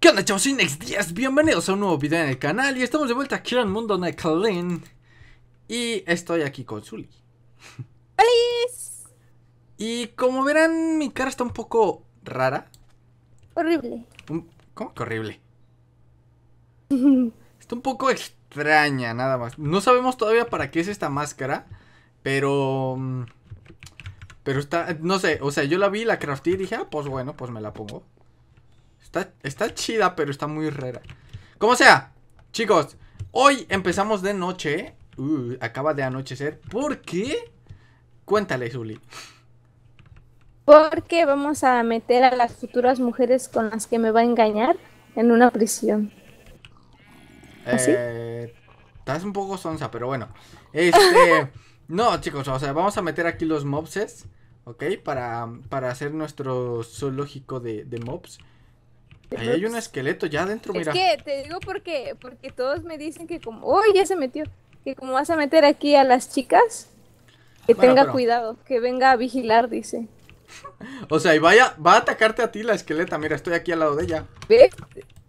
¿Qué onda chavos? Soy next bienvenidos a un nuevo video en el canal y estamos de vuelta aquí en mundo de Y estoy aquí con Zully ¡Feliz! Y como verán mi cara está un poco rara Horrible ¿Cómo horrible? está un poco ex extraña, nada más. No sabemos todavía para qué es esta máscara, pero... Mm, pero está, no sé, o sea, yo la vi, la crafté y dije, ah, pues bueno, pues me la pongo. Está, está chida, pero está muy rara. Como sea, chicos, hoy empezamos de noche. Uh, acaba de anochecer. ¿Por qué? Cuéntale, Zuli. Porque vamos a meter a las futuras mujeres con las que me va a engañar en una prisión. ¿Ah, eh, estás un poco sonsa, pero bueno. Este. no, chicos, o sea, vamos a meter aquí los mobses. ¿Ok? Para, para hacer nuestro zoológico de, mobs. Ahí hay un esqueleto ya dentro mira. Es que te digo porque, porque todos me dicen que como, ¡Uy, ya se metió! Que como vas a meter aquí a las chicas, que tenga cuidado, que venga a vigilar, dice. o sea, y vaya, va a atacarte a ti la esqueleta, mira, estoy aquí al lado de ella. ve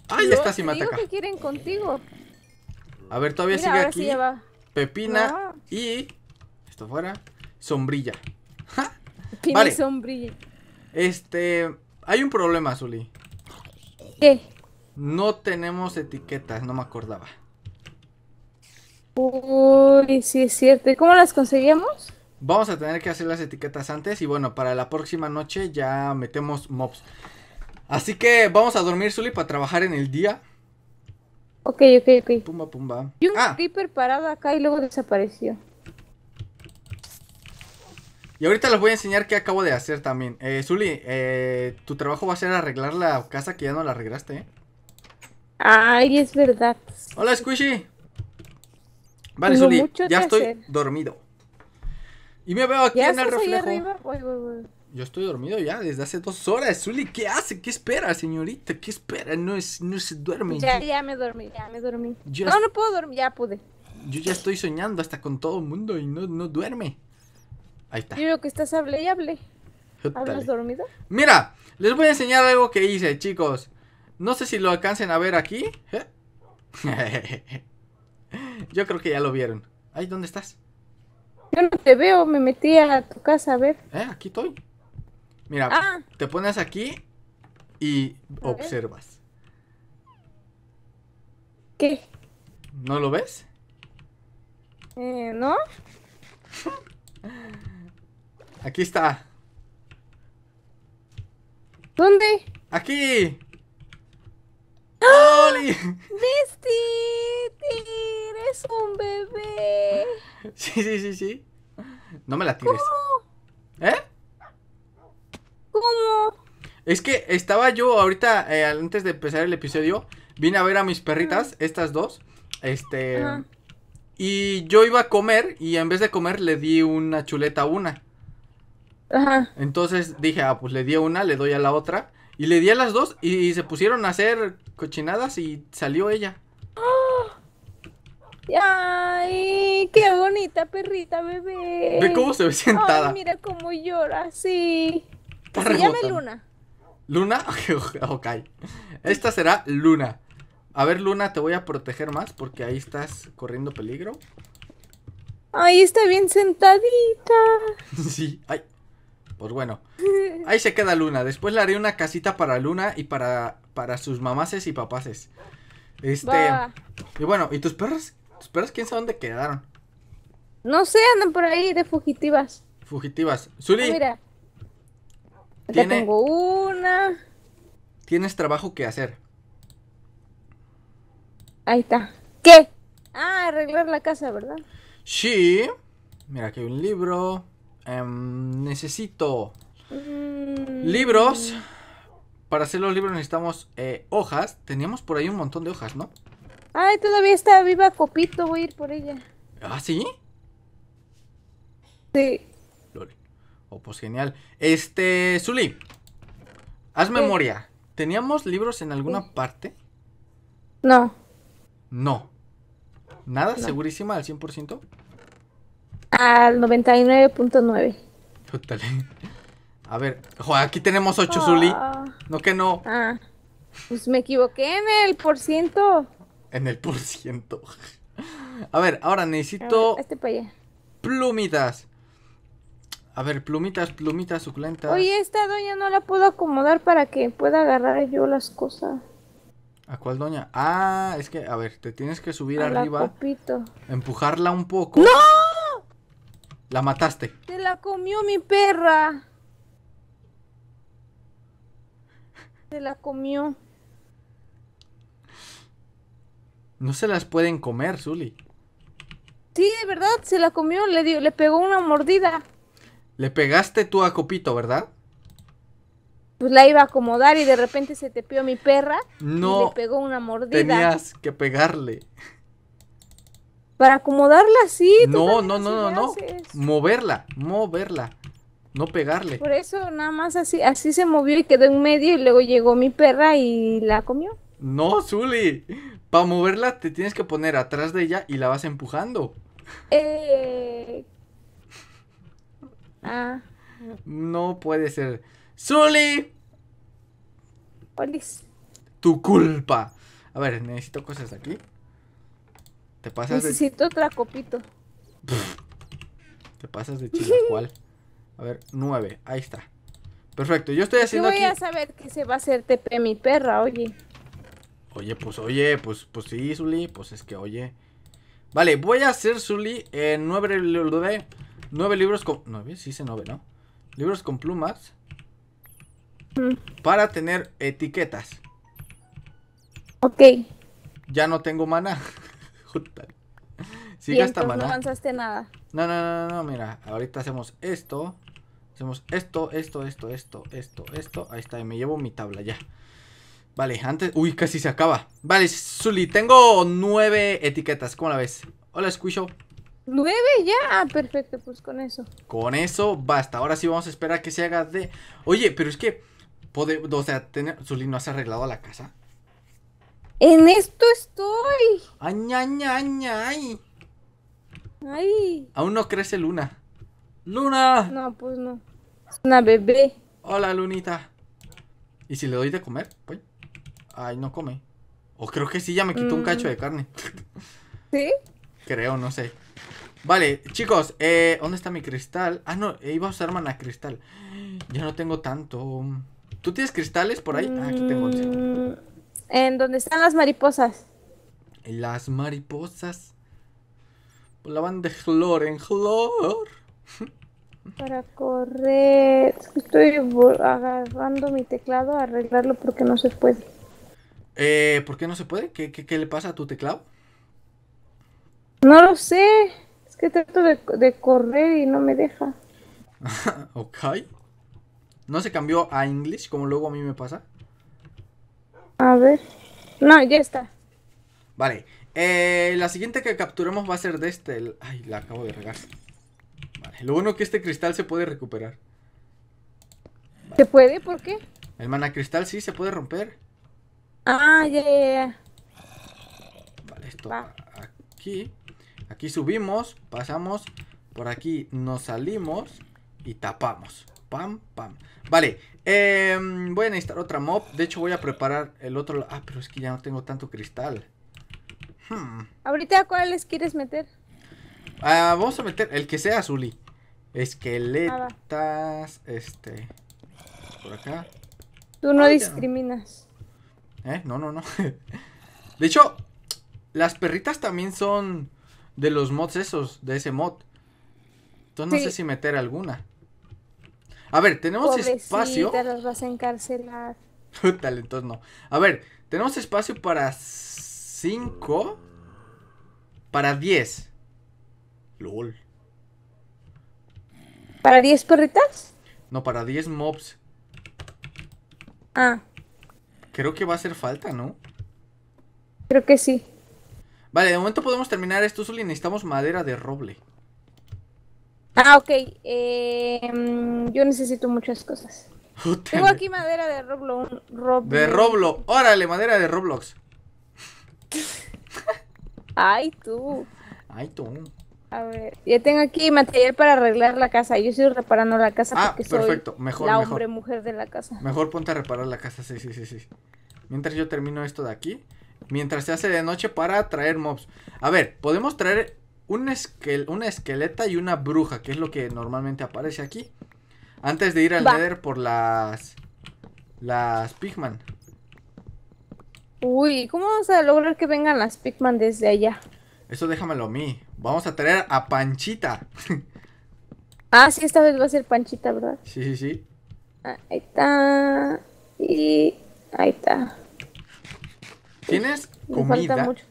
ay está, si me ataca. Digo que quieren contigo. A ver, todavía sigue aquí. Pepina y. Esto fuera. Sombrilla. sombrilla. Este. Hay un problema, Zuli. ¿Qué? No tenemos etiquetas, no me acordaba. Uy, sí es cierto. ¿Y cómo las conseguimos? Vamos a tener que hacer las etiquetas antes y bueno, para la próxima noche ya metemos mobs. Así que vamos a dormir, Zuli, para trabajar en el día. Ok, ok, ok. Pumba, pumba. Yo ah. creeper parado acá y luego desapareció. Y ahorita les voy a enseñar qué acabo de hacer también. Eh, Zuli, eh, tu trabajo va a ser arreglar la casa que ya no la arreglaste, ¿eh? Ay, es verdad. Hola, Squishy. Vale, Zuli, ya estoy dormido. Y me veo aquí en el reflejo. Yo estoy dormido ya desde hace dos horas. Zuli, ¿qué hace? ¿Qué espera, señorita? ¿Qué espera? No, es, no se duerme. Ya, ya me dormí, ya me dormí. no, no puedo dormir, ya pude. Yo ya estoy soñando hasta con todo el mundo y no, duerme. Ahí está. Yo veo que estás hable y hable. ¿Hablas dormido? Mira, les voy a enseñar algo que hice, chicos. No sé si lo alcancen a ver aquí. Yo creo que ya lo vieron. ¿Ahí ¿dónde estás? Yo no te veo, me metí a tu casa a ver. Eh, aquí estoy. Mira, ah. te pones aquí y observas. ¿Qué? ¿No lo ves? Eh, no. Aquí está. ¿Dónde? Aquí. ¡Ah! ¡Oli! Misty, ¡Eres un bebé! Sí, sí, sí, sí. No me la tires. ¿Eh? Es que estaba yo ahorita, eh, antes de empezar el episodio, vine a ver a mis perritas, estas dos. Este. Y yo iba a comer y en vez de comer le di una chuleta a una. Ajá. Entonces dije, ah, pues le di una, le doy a la otra. Y le di a las dos y, se pusieron a hacer cochinadas y salió ella. ¡Ay! ¡Qué bonita perrita, bebé! Ve cómo se ve sentada. Ay, mira cómo llora, sí. Luna. ¿Luna ok, Esta será Luna. A ver, Luna, te voy a proteger más porque ahí estás corriendo peligro. Ahí está bien sentadita. sí, ay. Pues bueno. Ahí se queda Luna. Después le haré una casita para Luna y para, para sus mamases y papaces. Este. Y bueno, ¿y tus perros? ¿Tus perros quién sabe dónde quedaron? No sé, andan por ahí de fugitivas. Fugitivas. Suri, tengo una. Tienes trabajo que hacer. Ahí está. ¿Qué? Ah, arreglar la casa, ¿verdad? Sí. Mira, aquí hay un libro. Em, necesito mm. libros. Para hacer los libros necesitamos eh, hojas. Teníamos por ahí un montón de hojas, ¿no? Ay, todavía está viva Copito. Voy a ir por ella. ¿Ah, sí? Sí. Oh, pues genial. Este, Zuli, haz memoria. ¿Teníamos libros en alguna parte? No. No. ¿Nada? ¿Segurísima al 100%? Al 99.9. Total. A ver, aquí tenemos 8, Zuli. Ah. No que no. Ah. pues me equivoqué en el por ciento. En el por ciento. A ver, ahora necesito... este para allá. Plumitas. A ver, plumitas, plumitas, suculentas. Oye, esta doña no la puedo acomodar para que pueda agarrar yo las cosas. ¿A cuál doña? Ah, es que, a ver, te tienes que subir arriba. Empujarla un poco. ¡No! La mataste. Te la comió mi perra. Se la comió. No se las pueden comer, Zuli. Sí, de verdad, se la comió, le, dio, le pegó una mordida. Le pegaste tú a Copito, ¿verdad? Pues la iba a acomodar y de repente se te pió mi perra. No. Y le pegó una mordida. Tenías que pegarle. Para acomodarla así. No, no, no, no, no. Moverla, moverla. No pegarle. Por eso nada más así, así se movió y quedó en medio y luego llegó mi perra y la comió. No, Zuli. Para moverla te tienes que poner atrás de ella y la vas empujando. Eh, Ah. No puede ser. ¿Cuál es? Tu culpa. A ver, necesito cosas aquí. Te pasas necesito otra copito. te pasas de cual. A ver, nueve. Ahí está. Perfecto, yo estoy haciendo. Yo voy a saber que se va a hacer TP mi perra, oye. Oye, pues oye, pues, pues sí, Zully, pues es que oye. Vale, voy a hacer Zully en 9 Nueve libros con... Nueve, sí se nueve, ¿no? Libros con plumas. Mm. Para tener etiquetas. Ok. Ya no tengo mana. si gasta mana. Pues, no avanzaste nada. No, no, no, no, mira. Ahorita hacemos esto. Hacemos esto, esto, esto, esto, esto, esto. Ahí está, me llevo mi tabla ya. Vale, antes... Uy, casi se acaba. Vale, Zully, tengo nueve etiquetas. ¿Cómo la ves? Hola, Squisho. Nueve, ya, ah, perfecto, pues con eso. Con eso basta. Ahora sí vamos a esperar que se haga de. Oye, pero es que. O sea, tener... su ¿no has arreglado la casa? En esto estoy. Ay, ay, Aún no crece Luna. ¡Luna! No, pues no. Es una bebé. Hola, Lunita. ¿Y si le doy de comer? Pues. Ay, no come. O creo que sí, ya me quitó un mm. cacho de carne. ¿Sí? Creo, no sé. Vale, chicos, eh, ¿dónde está mi cristal? Ah, no, eh, iba a usar mana cristal. Ya no tengo tanto. ¿Tú tienes cristales por ahí? Ah, aquí tengo mm, En donde están las mariposas. Las mariposas. Pues la van de flor en flor. Para correr. Estoy agarrando mi teclado a arreglarlo porque no se puede. Eh, ¿Por qué no se puede? ¿Qué, qué, qué le pasa a tu teclado? No lo sé que trato de, correr y no me deja. ok. ¿No se cambió a English como luego a mí me pasa? A ver. No, ya está. Vale. Eh, la siguiente que capturemos va a ser de este. Ay, la acabo de regar. Vale. Lo bueno que este cristal se puede recuperar. ¿Se puede? ¿Por qué? El mana cristal sí se puede romper. Ah, ya, ya, Vale, esto va. aquí. Aquí subimos, pasamos, por aquí nos salimos y tapamos. Pam, pam. Vale, em, voy a necesitar otra mob. De hecho, voy a preparar el otro. Ah, pero es que ya no tengo tanto cristal. Hmm. ¿Ahorita ¿Ahorita cuáles quieres meter? Ah, vamos a meter el que sea, Zuli. Esqueletas, ah, este... Por acá. Tú no discriminas. ¿Eh? No, no, no. De hecho, las perritas también son de los mods esos, de ese mod. Entonces no sé si meter alguna. A ver, tenemos espacio. Los vas a encarcelar. no. A ver, tenemos espacio para 5. Para 10. LOL. ¿Para 10 perritas? No, para 10 mobs. Ah. Creo que va a hacer falta, ¿no? Creo que sí. Vale, de momento podemos terminar esto solo necesitamos madera de roble. Ah, ok. Em, yo necesito muchas cosas. Tengo aquí madera de roble, Roblo. De Roblo. Órale, madera de Roblox. Ay, tú. Ay, tú. A ver, ya tengo aquí material para arreglar la casa. Yo estoy reparando la casa ah, porque perfecto. soy mejor, la hombre mujer de la casa. Mejor ponte a reparar la casa, sí, sí, sí, sí. Mientras yo termino esto de aquí, Mientras se hace de noche para traer mobs. A ver, podemos traer una esqueleta y una bruja, que es lo que normalmente aparece aquí. Antes de ir al Va. por las... Las Pigman. Uy, ¿cómo vamos a lograr que vengan las Pigman desde allá? Eso déjamelo a mí. Vamos a traer a Panchita. ah, sí, esta vez va a ser Panchita, ¿verdad? Sí, sí, sí. Ah, ahí está. Y ahí está. ¿Tienes comida? Falta mucho.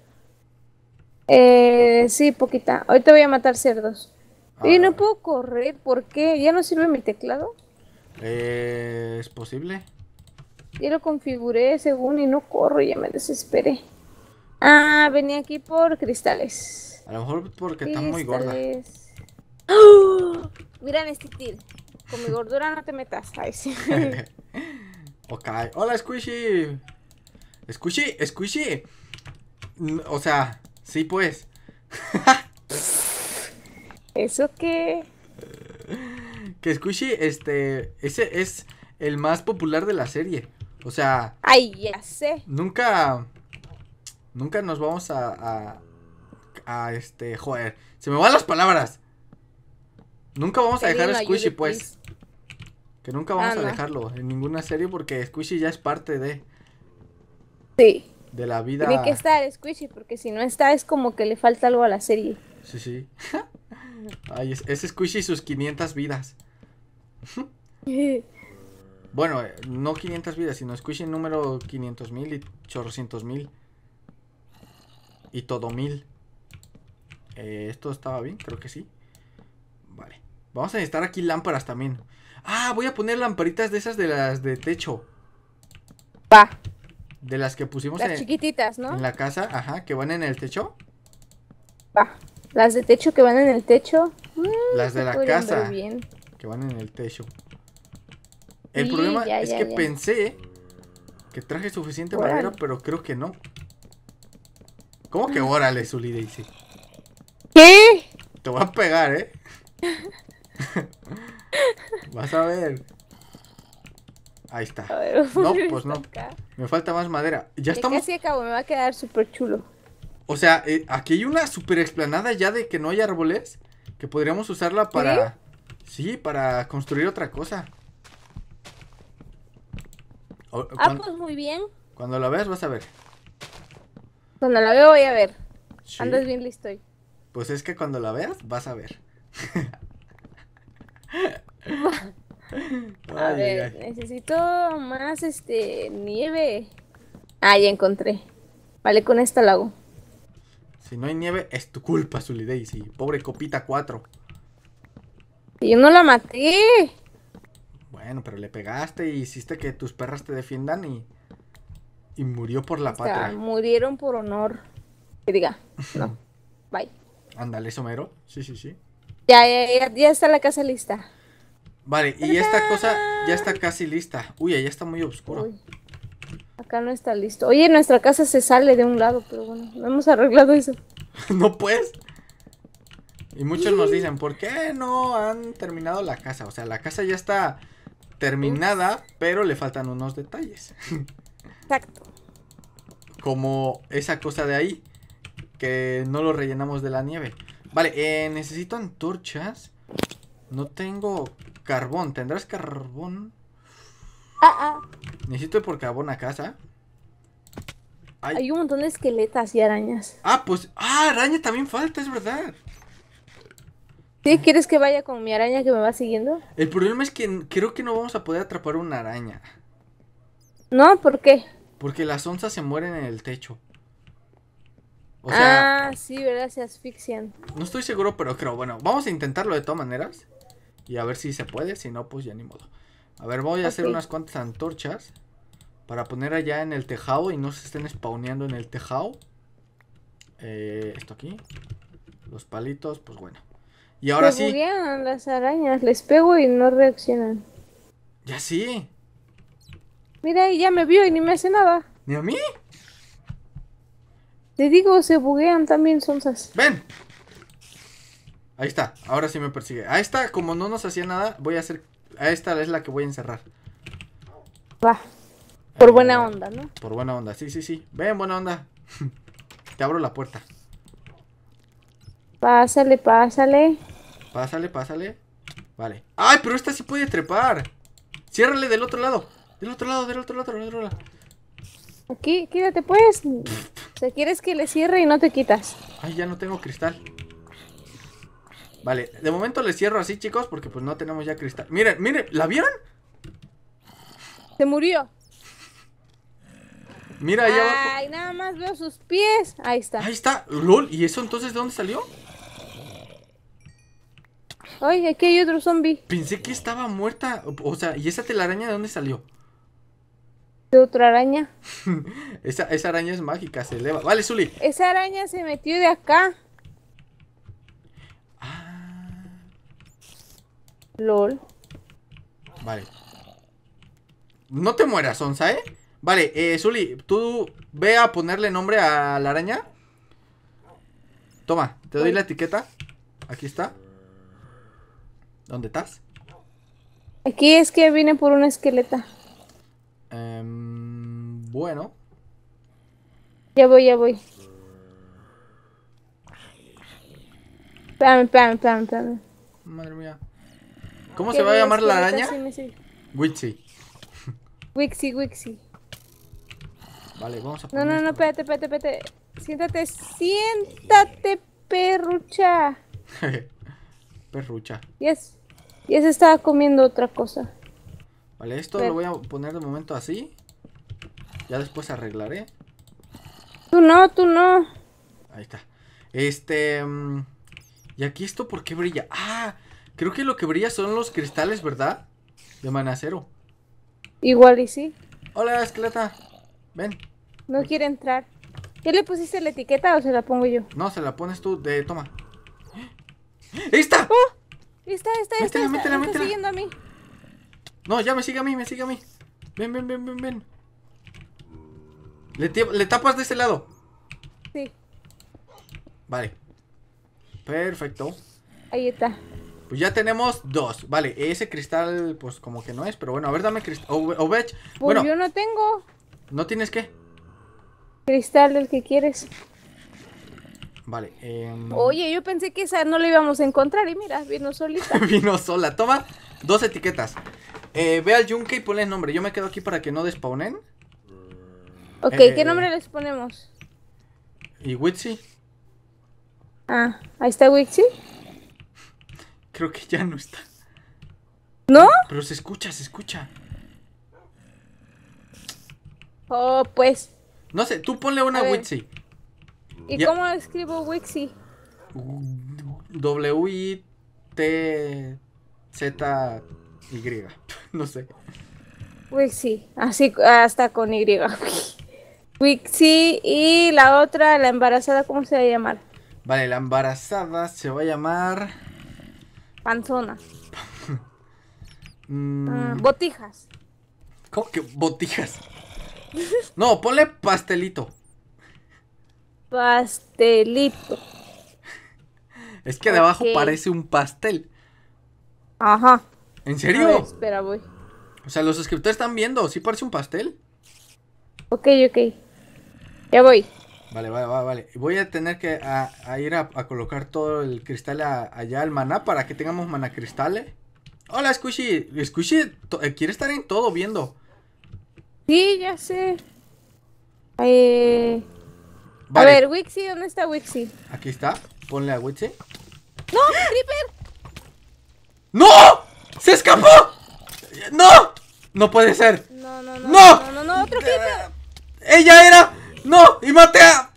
Eh, sí, poquita. Hoy te voy a matar cerdos. Ah. Y no puedo correr, ¿por qué? ¿Ya no sirve mi teclado? Eh, es posible. Yo lo configuré según y no corro, ya me desesperé. Ah, venía aquí por cristales. A lo mejor porque están está muy gorda. ¡Oh! Mira este tío Con mi gordura no te metas. Ay, sí. ok. Hola, Squishy. Squishy, Squishy. Mm, o sea, sí pues. ¿Eso qué? Que Squishy, este, ese es el más popular de la serie. O sea... Ay, ya sé. Nunca... Nunca nos vamos a... A, este... Joder. Se me van las palabras. Nunca vamos a dejar a Squishy, pues. Que nunca vamos a dejarlo en ninguna serie porque Squishy ya es parte de... Sí. De la vida. Tiene que estar Squishy, porque si no está es como que le falta algo a la serie. Sí, sí. Ay, es, Squishy sus 500 vidas. bueno, eh, no 500 vidas, sino Squishy número 500.000 y 800.000 mil. Y todo mil. Eh, ¿Esto estaba bien? Creo que sí. Vale. Vamos a necesitar aquí lámparas también. Ah, voy a poner lamparitas de esas de las de techo. Pa. De las que pusimos en, la casa, ajá, que van en el techo. Va. Las de techo que van en el techo. Mm, las de la casa. Que van en el techo. El problema es que pensé que traje suficiente madera, pero creo que no. ¿Cómo que órale, Zully ¿Qué? Te voy a pegar, ¿eh? Vas a ver. Ahí está. no, pues no. Me falta más madera. Ya estamos. Casi acabo, me va a quedar súper chulo. O sea, eh, aquí hay una super explanada ya de que no hay árboles. Que podríamos usarla para. Sí, para construir otra cosa. ah, pues muy bien. Cuando la veas, vas a ver. Cuando la veo, voy a ver. Sí. Andas bien listo Pues es que cuando la veas, vas a ver. A ver, necesito más este nieve. Ah, ya encontré. Vale, con esta lago. hago. Si no hay nieve, es tu culpa, Sully Pobre copita 4. Yo no la maté. Bueno, pero le pegaste y hiciste que tus perras te defiendan y. Y murió por la o Murieron por honor. Que diga. No. Bye. Ándale, Somero. Sí, sí, sí. ya, ya está la casa lista. Vale, y esta cosa ya está casi lista. Uy, allá está muy oscuro. acá no está listo. Oye, nuestra casa se sale de un lado, pero bueno, lo hemos arreglado eso. no pues. Y muchos nos dicen, ¿por qué no han terminado la casa? O sea, la casa ya está terminada, pero le faltan unos detalles. Exacto. Como esa cosa de ahí, que no lo rellenamos de la nieve. Vale, eh, necesito antorchas. No tengo Carbón, ¿tendrás carbón? Ah, ah. Necesito por carbón a casa. Hay un montón de esqueletas y arañas. Ah, pues. Ah, araña también falta, es verdad. ¿Qué? ¿Quieres que vaya con mi araña que me va siguiendo? El problema es que creo que no vamos a poder atrapar una araña. No, ¿por qué? Porque las onzas se mueren en el techo. O sea, ah, sí, ¿verdad? Se asfixian. No estoy seguro, pero creo. Bueno, vamos a intentarlo de todas maneras. Y a ver si se puede, si no, pues ya ni modo. A ver, voy a hacer unas cuantas antorchas para poner allá en el tejado y no se estén spawneando en el tejado. Eh, esto aquí. Los palitos, pues bueno. Y ahora se sí. las arañas, les pego y no reaccionan. Ya sí. Mira, ya me vio y ni me hace nada. ¿Ni a mí? Te digo, se buguean también, esas Ven, Ahí está, ahora sí me persigue. A esta, como no nos hacía nada, voy a hacer... A esta es la que voy a encerrar. Va. Por buena eh, onda, ¿no? Por buena onda, sí, sí, sí. Ven, buena onda. Te abro la puerta. Pásale, pásale. Pásale, pásale. Vale. ¡Ay, pero esta sí puede trepar! Ciérrale del otro lado. Del otro lado, del otro lado, del otro lado. Aquí, quédate pues. O sea, quieres que le cierre y no te quitas. Ay, ya no tengo cristal. Vale, de momento le cierro así, chicos, porque pues no tenemos ya cristal. Miren, miren, ¿la vieron? Se murió. Mira allá Ay, nada más veo sus pies. Ahí está. Ahí está. LOL, ¿y eso entonces de dónde salió? Ay, aquí hay otro zombie. Pensé que estaba muerta. O sea, ¿y esa telaraña de dónde salió? De otra araña. esa, esa araña es mágica, se eleva. Vale, Zuli. Esa araña se metió de acá. LOL. Vale. No te mueras, Onza, ¿eh? Vale, eh, Zully, tú ve a ponerle nombre a la araña. Toma, te doy la etiqueta. Aquí está. ¿Dónde estás? Aquí es que vine por una esqueleta. Em, bueno. Ya voy, ya voy. pam pam Madre mía. ¿Cómo se va a llamar la araña? Wixi. Wixi, Wixi. Vale, vamos a poner... No, no, no, espérate, espérate, espérate. Siéntate, siéntate, perrucha. perrucha. Y es, se estaba comiendo otra cosa. Vale, esto lo voy a poner de momento así. Ya después arreglaré. Tú no, tú no. Ahí está. Este... Mm, ¿Y aquí esto por qué brilla? ¡Ah! Creo que lo que brilla son los cristales, ¿verdad? De manacero Igual y sí. Hola, esqueleta. Ven. No quiere entrar. ¿Ya le pusiste la etiqueta o se la pongo yo? No, se la pones tú. De, toma. ¡Ahí está! ¡Oh! Está, está, está. Métela, está, siguiendo a mí. No, ya me sigue a mí, me sigue a mí. Ven, ven, ven, ven, ven. Le, le tapas de ese lado. Sí. Vale. Perfecto. Ahí está. Pues ya tenemos dos. Vale, ese cristal, pues como que no es, pero bueno, a ver, dame cristal. Ovech. Pues bueno, yo no tengo. ¿No tienes qué? Cristal, el que quieres. Vale. Eh... Oye, yo pensé que esa no la íbamos a encontrar y mira, vino solita. vino sola. Toma dos etiquetas. Eh, ve al yunque y ponle el nombre. Yo me quedo aquí para que no despawnen. Ok, ¿qué eh. nombre les ponemos? ¿Y Witsy. Ah, ahí está Wixi Creo que ya no está. ¿No? Pero se escucha, se escucha. Oh, pues. No sé, tú ponle una Wixi. ¿Y cómo escribo Wixi? W-I-T-Z-Y. No sé. Wixi, así hasta con Y. Wixi y la otra, la embarazada, ¿cómo se va a llamar? Vale, la embarazada se va a llamar. Panzona. Mm. Ah, botijas. ¿Cómo que botijas? no, ponle pastelito. Pastelito. Es que debajo parece un pastel. Ajá. ¿En serio? espera, voy. O sea, los escritores están viendo, ¿sí parece un pastel? Ok, ok. Ya voy. Vale, vale, vale, vale. Voy a tener que ir a, colocar todo el cristal allá al maná para que tengamos maná cristales. Hola, Squishy. Squishy eh, quiere estar en todo viendo. Sí, ya sé. Eh, a ver, Wixy, ¿dónde está Wixy? Aquí está. Ponle a Wixy ¡No! ¡Creeper! ¡No! ¡Se escapó! ¡No! No puede ser. No, no, no. ¡No! No, no, no, no otro eh, creeper. ¡Ella era! ¡No! ¡Y Matea.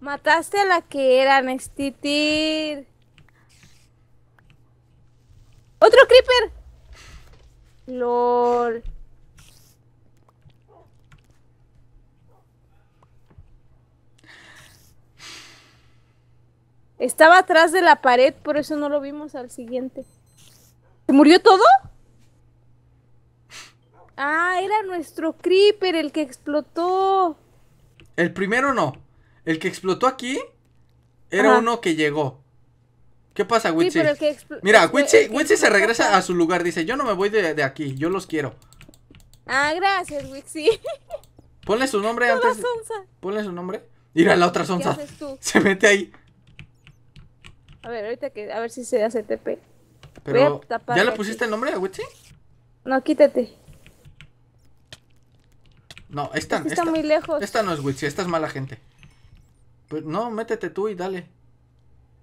Mataste a la que era Nestitir. ¡Otro creeper! LOL. Estaba atrás de la pared, por eso no lo vimos al siguiente. ¿Se murió todo? Ah, era nuestro creeper el que explotó. El primero no. El que explotó aquí era uno que llegó. ¿Qué pasa, Witsi? Mira, Wixi, se regresa a su lugar. Dice, yo no me voy de, aquí, yo los quiero. Ah, gracias, Wixi. Ponle su nombre antes. Sonza. Ponle su nombre. Mira la otra sonza. Se mete ahí. A ver, ahorita que a ver si se hace TP. Pero ¿ya le pusiste el nombre a Witsi? No, quítate. No, esta, muy lejos. Esta no es Witsi, esta es mala gente. Pues no, métete tú y dale.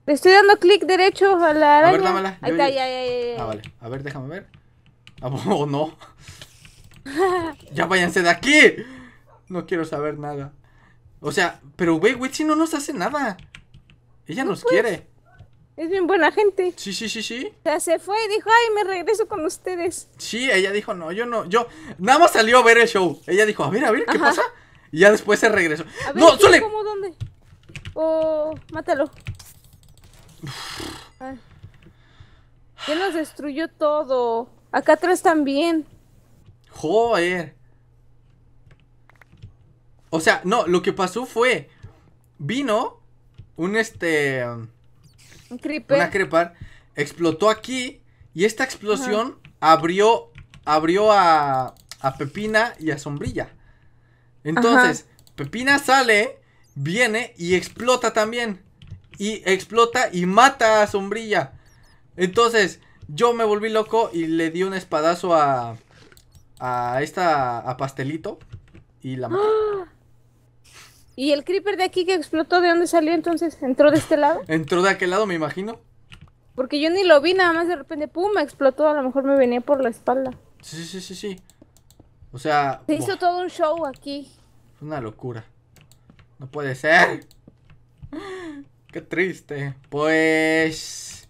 Le estoy dando clic derecho a la A ver, dámela. Ah, vale. A ver, déjame ver. O ah, oh, no. ya váyanse de aquí. No quiero saber nada. O sea, pero güey, Witsi no nos hace nada. Ella nos pues, quiere. Es bien buena gente. Sí, sí, sí, sí. O sea, se fue y dijo, ay, me regreso con ustedes. Sí, ella dijo, no, yo no, yo. Nada más salió a ver el show. Ella dijo, a ver, a ver, ¿qué pasa? Y ya después se regresó. ¡No, suele! ¿Cómo dónde? oh, mátalo. Ya nos destruyó todo. Acá atrás también. Joder. O sea, no, lo que pasó fue. Vino un este creeper. Una creeper explotó aquí y esta explosión abrió abrió a, a Pepina y a Sombrilla. Entonces, Pepina sale, viene y explota también. Y explota y mata a Sombrilla. Entonces, yo me volví loco y le di un espadazo a a esta a Pastelito y la maté. ¿Y el creeper de aquí que explotó, de dónde salió entonces? ¿Entró de este lado? Entró de aquel lado, me imagino. Porque yo ni lo vi, nada más de repente, ¡pum! me explotó. A lo mejor me venía por la espalda. Sí, sí, sí, sí. O sea. Se hizo todo un show aquí. una locura. No puede ser. Qué triste. Pues.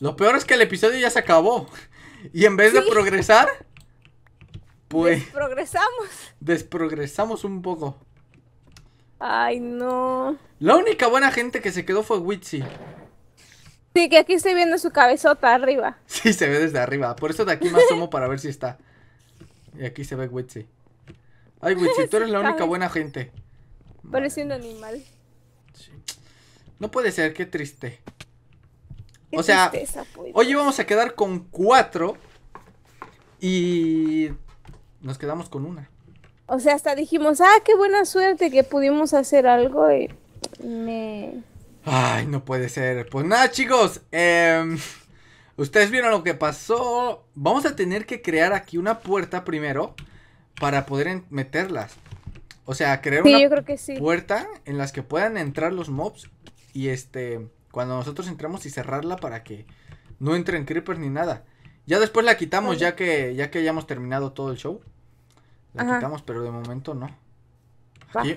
Lo peor es que el episodio ya se acabó. Y en vez de progresar. Pues. Desprogresamos. Desprogresamos un poco. Ay, no. La única buena gente que se quedó fue Witsy Sí, que aquí estoy viendo su cabezota arriba. Sí, se ve desde arriba. Por eso de aquí me asomo para ver si está. Y aquí se ve Witsi. Ay, Witsy, tú eres la única buena gente. Parece un animal. No puede ser, qué triste. o sea, pues. hoy vamos a quedar con cuatro y nos quedamos con una. O sea, hasta dijimos, ah, qué buena suerte que pudimos hacer algo y me... Ay, no puede ser. Pues nada, chicos. Em, ustedes vieron lo que pasó. Vamos a tener que crear aquí una puerta primero para poder meterlas. O sea, crear una puerta en las que puedan entrar los mobs y este cuando nosotros entremos y cerrarla para que no entren creepers ni nada. Ya después la quitamos ya que ya que hayamos terminado todo el show. La quitamos, pero de momento no.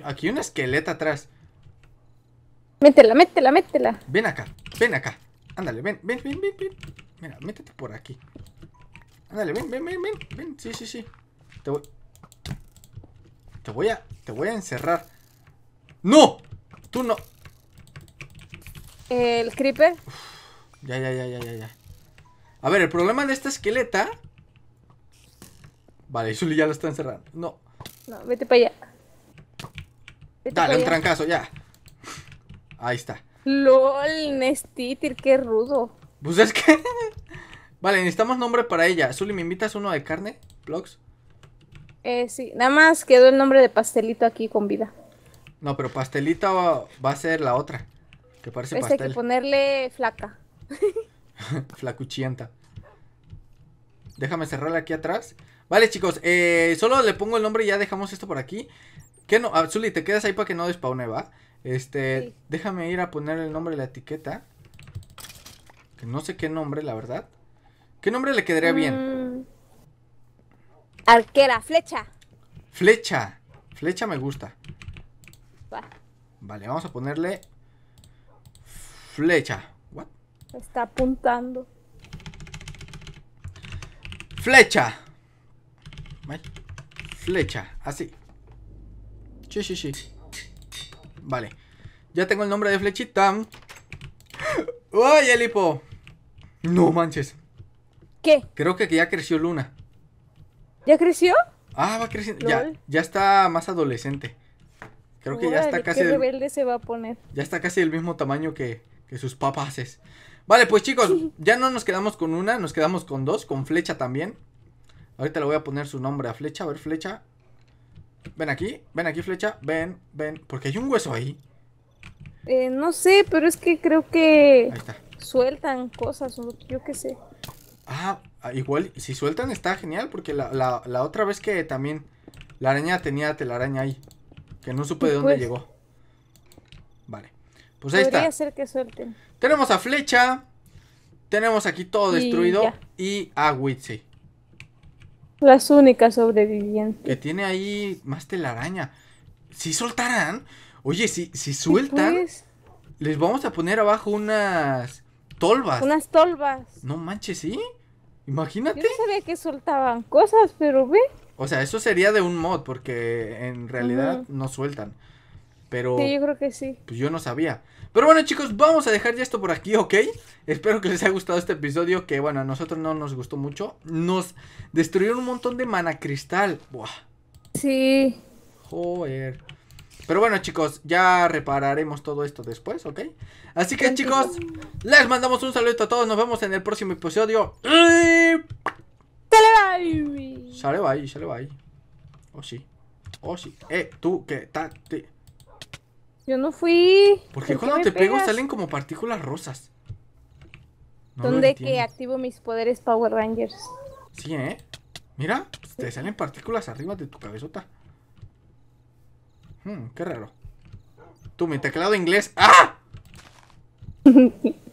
Aquí, hay un esqueleto atrás. Métela, métela, métela. Ven acá, ven acá. Ándale, ven, ven, ven, ven, ven. Mira, métete por aquí. Ándale, ven, ven, ven, ven, ven. Sí, sí, sí. Te voy. Te voy a. Te voy a encerrar. ¡No! Tú no. ¿El creeper? ya, ya, ya, ya, ya, ya. A ver, el problema de esta esqueleta Vale, Shuli ya lo está encerrando. No. No, vete para allá. Dale, un trancazo, ya. Ahí está. LOL, Nestitir, qué rudo. Pues es que. vale, necesitamos nombre para ella. Zully, ¿me invitas uno de carne? ¿Blogs? Eh, sí. Nada más quedó el nombre de pastelito aquí con vida. No, pero pastelito va, a ser la otra. Que parece pastel. Pues hay que ponerle flaca. Flacuchienta. Déjame cerrarla aquí atrás. Vale, chicos, eh, solo le pongo el nombre y ya dejamos esto por aquí. ¿Qué no? Ah, Zuli, te quedas ahí para que no despawne, ¿va? Este, déjame ir a poner el nombre de la etiqueta. Que no sé qué nombre, la verdad. ¿Qué nombre le quedaría bien? Mm. Arquera, flecha. Flecha. Flecha me gusta. Va. Vale, vamos a ponerle flecha. Está apuntando. Flecha. Flecha, así. Sí, sí, sí. Vale. Ya tengo el nombre de flechita. ¡Uy, el No manches. ¿Qué? Creo que ya creció Luna. ¿Ya creció? Ah, va creciendo. Ya, ya está más adolescente. Creo que ya está casi. Qué se va a poner. Ya está casi del mismo tamaño que, que sus papaces. Vale, pues chicos, ya no nos quedamos con una, nos quedamos con dos, con flecha también. Ahorita le voy a poner su nombre a flecha. A ver, flecha. Ven aquí, ven aquí, flecha. Ven, ven. Porque hay un hueso ahí. Eh, no sé, pero es que creo que sueltan cosas, yo qué sé. Ah, ah, igual, si sueltan está genial, porque la, otra vez que también la araña tenía telaraña ahí, que no supe de dónde pues. llegó. Vale, pues ahí podría ser que suelten. Tenemos a Flecha, tenemos aquí todo destruido y a Witsy las únicas sobrevivientes. Que tiene ahí más telaraña. Si soltaran, oye, si, si sueltan, pues. les vamos a poner abajo unas tolvas. Unas tolvas. No manches, ¿sí? Imagínate. Yo no sabía que soltaban cosas, pero ve. O sea, eso sería de un mod, porque en realidad no sueltan. Pero. Sí, yo creo que sí. Pues yo no sabía. Pero bueno, chicos, vamos a dejar ya esto por aquí, ¿ok? Espero que les haya gustado este episodio. Que bueno, a nosotros no nos gustó mucho. Nos destruyeron un montón de mana cristal. Buah. Sí. Joder. Pero bueno, chicos, ya repararemos todo esto después, ¿ok? Así que, chicos, les mandamos un saludo a todos. Nos vemos en el próximo episodio. ¡Sale bye! Sale bye, sale Oh, sí. Oh, sí. Eh, tú, que yo no fui. Porque cuando te pego salen como partículas rosas. ¿Dónde que activo mis poderes Power Rangers? Sí, ¿eh? Mira, te salen partículas arriba de tu cabezota. Hmm, qué raro. Tú, mi teclado inglés. ¡Ah!